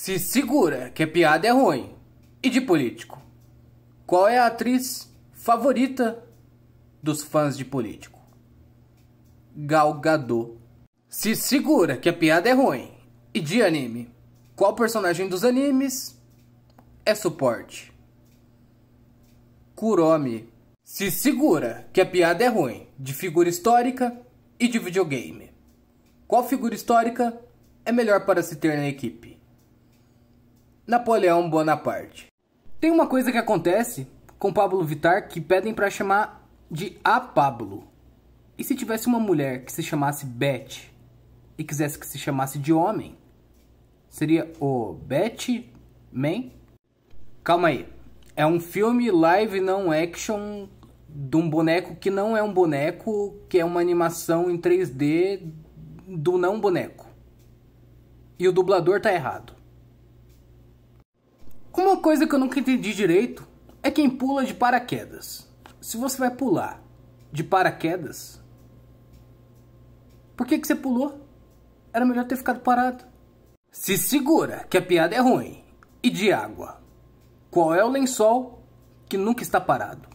Se segura, que a piada é ruim. E de político? Qual é a atriz favorita dos fãs de político? Gal Gadot. Se segura, que a piada é ruim. E de anime? Qual personagem dos animes é suporte? Kuromi. Se segura, que a piada é ruim, de figura histórica e de videogame. Qual figura histórica é melhor para se ter na equipe? Napoleão Bonaparte. Tem uma coisa que acontece com Pablo Vitar que pedem para chamar de a Pablo. E se tivesse uma mulher que se chamasse Beth e quisesse que se chamasse de homem, seria o Beth Man? Calma aí. É um filme live não action de um boneco que não é um boneco, que é uma animação em 3D do não boneco. E o dublador tá errado. Uma coisa que eu nunca entendi direito é quem pula de paraquedas. Se você vai pular de paraquedas, por que, que você pulou? Era melhor ter ficado parado. Se segura que a piada é ruim. E de água. Qual é o lençol que nunca está parado?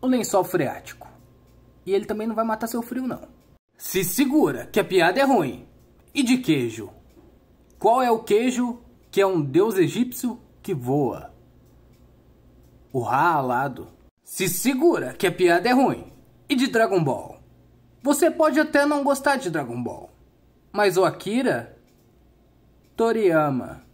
O lençol freático. E ele também não vai matar seu frio, não. Se segura que a piada é ruim. E de queijo? Qual é o queijo que é um deus egípcio que voa. O Ra alado. Se segura que a piada é ruim. E de Dragon Ball? Você pode até não gostar de Dragon Ball, mas o Akira Toriyama